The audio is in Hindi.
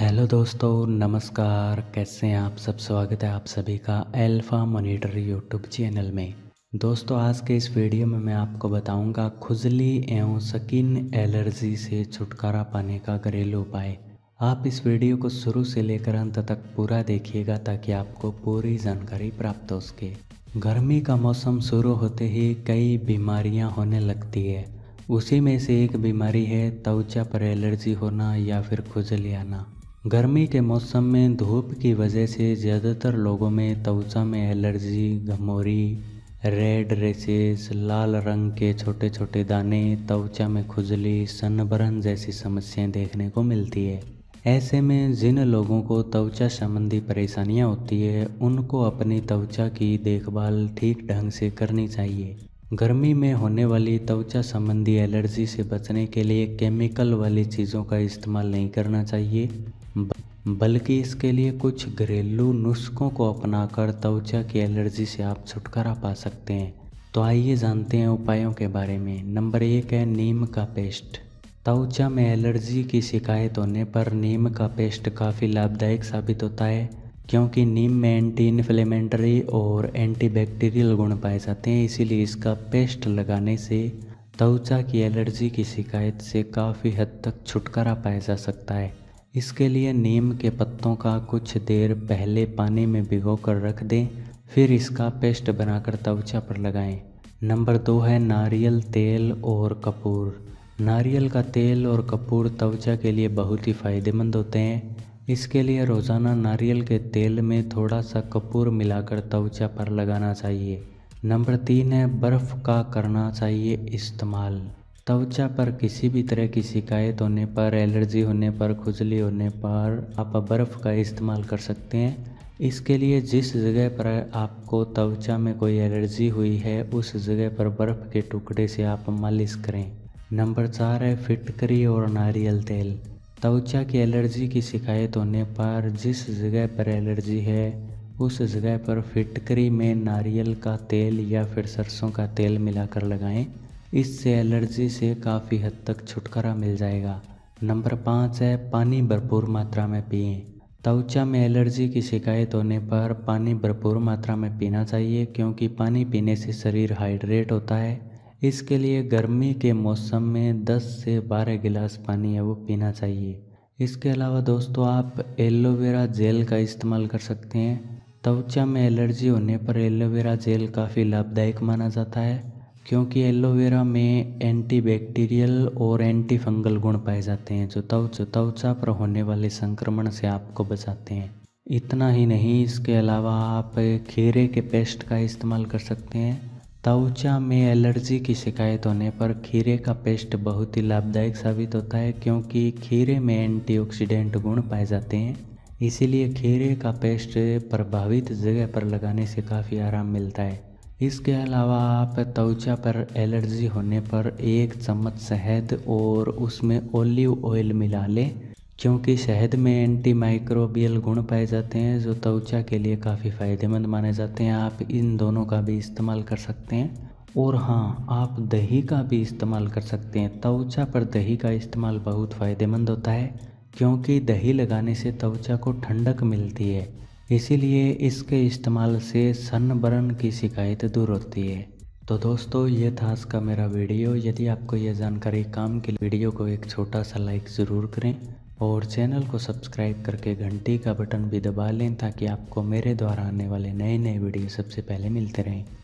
हेलो दोस्तों नमस्कार कैसे हैं आप सब स्वागत है आप सभी का एल्फ़ा मॉनिटर यूट्यूब चैनल में दोस्तों आज के इस वीडियो में मैं आपको बताऊंगा खुजली एवं स्किन एलर्जी से छुटकारा पाने का घरेलू उपाय आप इस वीडियो को शुरू से लेकर अंत तक पूरा देखिएगा ताकि आपको पूरी जानकारी प्राप्त हो सके गर्मी का मौसम शुरू होते ही कई बीमारियाँ होने लगती है उसी में से एक बीमारी है त्वचा पर एलर्जी होना या फिर खुजली आना गर्मी के मौसम में धूप की वजह से ज़्यादातर लोगों में त्वचा में एलर्जी घमोरी रेड रेसेस लाल रंग के छोटे छोटे दाने त्वचा में खुजली सनबरन जैसी समस्याएं देखने को मिलती है ऐसे में जिन लोगों को त्वचा संबंधी परेशानियां होती है उनको अपनी त्वचा की देखभाल ठीक ढंग से करनी चाहिए गर्मी में होने वाली त्वचा संबंधी एलर्जी से बचने के लिए केमिकल वाली चीज़ों का इस्तेमाल नहीं करना चाहिए बल्कि इसके लिए कुछ घरेलू नुस्खों को अपनाकर त्वचा की एलर्जी से आप छुटकारा पा सकते हैं तो आइए जानते हैं उपायों के बारे में नंबर एक है नीम का पेस्ट त्वचा में एलर्जी की शिकायत होने पर नीम का पेस्ट काफ़ी लाभदायक साबित होता है क्योंकि नीम में एंटी इन्फ्लेमेंटरी और एंटीबैक्टीरियल गुण पाए जाते हैं इसीलिए इसका पेस्ट लगाने से त्वचा की एलर्जी की शिकायत से काफ़ी हद तक छुटकारा पाया जा सकता है इसके लिए नीम के पत्तों का कुछ देर पहले पानी में भिगो कर रख दें फिर इसका पेस्ट बनाकर तवचा पर लगाएं। नंबर दो है नारियल तेल और कपूर नारियल का तेल और कपूर त्वचा के लिए बहुत ही फ़ायदेमंद होते हैं इसके लिए रोज़ाना नारियल के तेल में थोड़ा सा कपूर मिलाकर त्वचा पर लगाना चाहिए नंबर तीन है बर्फ़ का करना चाहिए इस्तेमाल त्वचा पर किसी भी तरह की शिकायत होने पर एलर्जी होने पर खुजली होने पर आप बर्फ़ का इस्तेमाल कर सकते हैं इसके लिए जिस जगह पर आपको त्वचा में कोई एलर्जी हुई है उस जगह पर बर्फ़ के टुकड़े से आप मालिश करें नंबर चार है फिटकरी और नारियल तेल त्वचा की एलर्जी की शिकायत होने पर जिस जगह पर एलर्जी है उस जगह पर फिटकरी में नारियल का तेल या फिर सरसों का तेल मिलाकर लगाएं इससे एलर्जी से काफ़ी हद तक छुटकारा मिल जाएगा नंबर पाँच है पानी भरपूर मात्रा में पिए त्वचा में एलर्जी की शिकायत होने पर पानी भरपूर मात्रा में पीना चाहिए क्योंकि पानी पीने से शरीर हाइड्रेट होता है इसके लिए गर्मी के मौसम में 10 से 12 गिलास पानी है वो पीना चाहिए इसके अलावा दोस्तों आप एलोवेरा जेल का इस्तेमाल कर सकते हैं त्वचा में एलर्जी होने पर एलोवेरा जेल काफ़ी लाभदायक माना जाता है क्योंकि एलोवेरा में एंटीबैक्टीरियल और एंटीफंगल गुण पाए जाते हैं जो त्वच त्वचा पर होने वाले संक्रमण से आपको बचाते हैं इतना ही नहीं इसके अलावा आप खीरे के पेस्ट का इस्तेमाल कर सकते हैं त्वचा में एलर्जी की शिकायत होने पर खीरे का पेस्ट बहुत ही लाभदायक साबित होता है क्योंकि खीरे में एंटीऑक्सीडेंट गुण पाए जाते हैं इसीलिए खीरे का पेस्ट प्रभावित जगह पर लगाने से काफ़ी आराम मिलता है इसके अलावा आप त्वचा पर एलर्जी होने पर एक चम्मच शहद और उसमें ओलिव ऑयल मिला लें क्योंकि शहद में एंटी माइक्रोबियल गुण पाए जाते हैं जो त्वचा के लिए काफ़ी फ़ायदेमंद माने जाते हैं आप इन दोनों का भी इस्तेमाल कर सकते हैं और हाँ आप दही का भी इस्तेमाल कर सकते हैं त्वचा पर दही का इस्तेमाल बहुत फ़ायदेमंद होता है क्योंकि दही लगाने से त्वचा को ठंडक मिलती है इसीलिए इसके इस्तेमाल से सनबर्न की शिकायत दूर होती है तो दोस्तों ये था आज का मेरा वीडियो यदि आपको ये जानकारी काम लिए वीडियो को एक छोटा सा लाइक ज़रूर करें और चैनल को सब्सक्राइब करके घंटी का बटन भी दबा लें ताकि आपको मेरे द्वारा आने वाले नए नए वीडियो सबसे पहले मिलते रहें